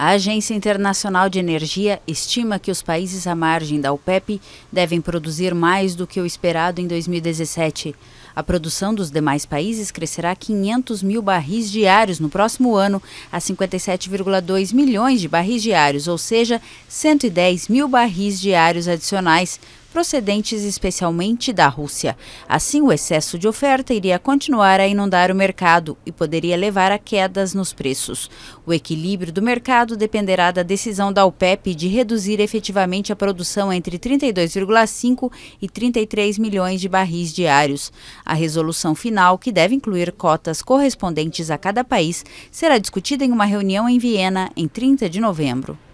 A Agência Internacional de Energia estima que os países à margem da OPEP devem produzir mais do que o esperado em 2017. A produção dos demais países crescerá 500 mil barris diários no próximo ano, a 57,2 milhões de barris diários, ou seja, 110 mil barris diários adicionais, procedentes especialmente da Rússia. Assim, o excesso de oferta iria continuar a inundar o mercado e poderia levar a quedas nos preços. O equilíbrio do mercado dependerá da decisão da OPEP de reduzir efetivamente a produção entre 32,5 e 33 milhões de barris diários. A resolução final, que deve incluir cotas correspondentes a cada país, será discutida em uma reunião em Viena em 30 de novembro.